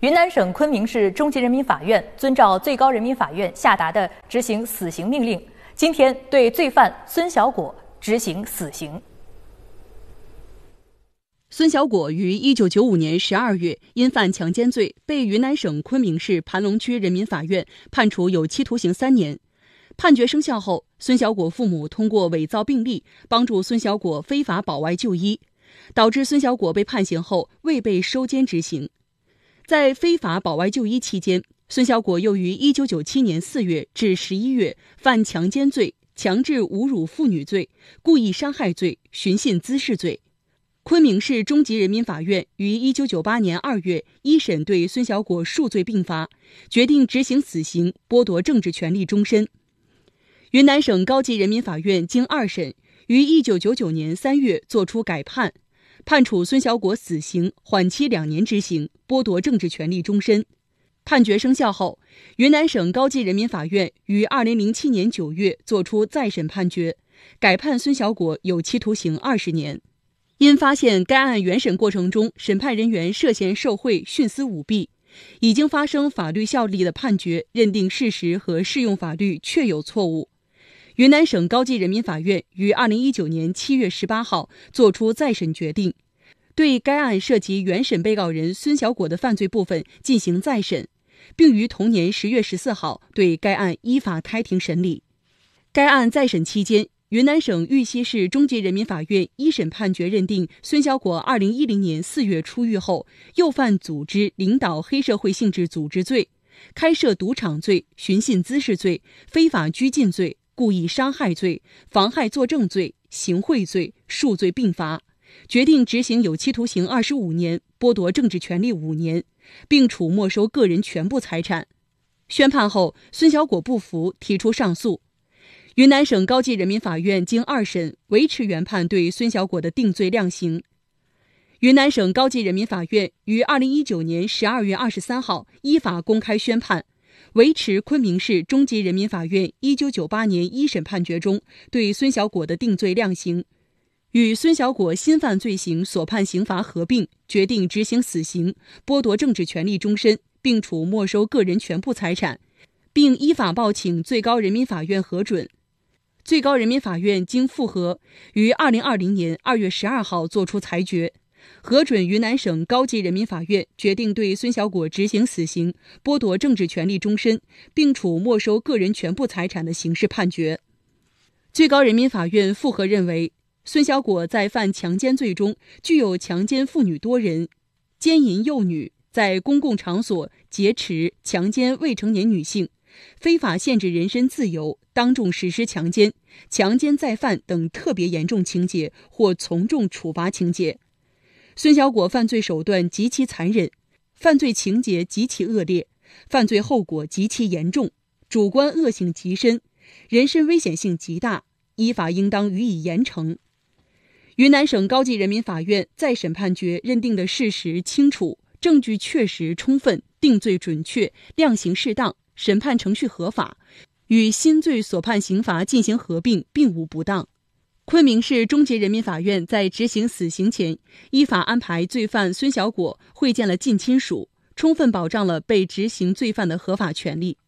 云南省昆明市中级人民法院遵照最高人民法院下达的执行死刑命令，今天对罪犯孙小果执行死刑。孙小果于一九九五年十二月因犯强奸罪被云南省昆明市盘龙区人民法院判处有期徒刑三年。判决生效后，孙小果父母通过伪造病历帮助孙小果非法保外就医，导致孙小果被判刑后未被收监执行。在非法保外就医期间，孙小果又于1997年4月至11月犯强奸罪、强制侮辱妇女罪、故意伤害罪、寻衅滋事罪。昆明市中级人民法院于1998年2月一审对孙小果数罪并罚，决定执行死刑，剥夺政治权利终身。云南省高级人民法院经二审于1999年3月作出改判。判处孙小果死刑，缓期两年执行，剥夺政治权利终身。判决生效后，云南省高级人民法院于二零零七年九月作出再审判决，改判孙小果有期徒刑二十年。因发现该案原审过程中审判人员涉嫌受贿、徇私舞弊，已经发生法律效力的判决认定事实和适用法律确有错误。云南省高级人民法院于二零一九年七月十八号作出再审决定，对该案涉及原审被告人孙小果的犯罪部分进行再审，并于同年十月十四号对该案依法开庭审理。该案再审期间，云南省玉溪市中级人民法院一审判决认定，孙小果二零一零年四月出狱后，又犯组织、领导黑社会性质组织罪、开设赌场罪、寻衅滋事罪、非法拘禁罪。故意伤害罪、妨害作证罪、行贿罪，数罪并罚，决定执行有期徒刑二十五年，剥夺政治权利五年，并处没收个人全部财产。宣判后，孙小果不服，提出上诉。云南省高级人民法院经二审，维持原判对孙小果的定罪量刑。云南省高级人民法院于二零一九年十二月二十三号依法公开宣判。维持昆明市中级人民法院一九九八年一审判决中对孙小果的定罪量刑，与孙小果新犯罪行所判刑罚合并，决定执行死刑，剥夺政治权利终身，并处没收个人全部财产，并依法报请最高人民法院核准。最高人民法院经复核，于二零二零年二月十二号作出裁决。核准云南省高级人民法院决定对孙小果执行死刑、剥夺政治权利终身，并处没收个人全部财产的刑事判决。最高人民法院复核认为，孙小果在犯强奸罪中具有强奸妇女多人、奸淫幼女、在公共场所劫持、强奸未成年女性、非法限制人身自由、当众实施强奸、强奸再犯等特别严重情节或从重处罚情节。孙小果犯罪手段极其残忍，犯罪情节极其恶劣，犯罪后果极其严重，主观恶性极深，人身危险性极大，依法应当予以严惩。云南省高级人民法院再审判决认定的事实清楚，证据确实充分，定罪准确，量刑适当，审判程序合法，与新罪所判刑罚进行合并并无不当。昆明市中级人民法院在执行死刑前，依法安排罪犯孙小果会见了近亲属，充分保障了被执行罪犯的合法权利。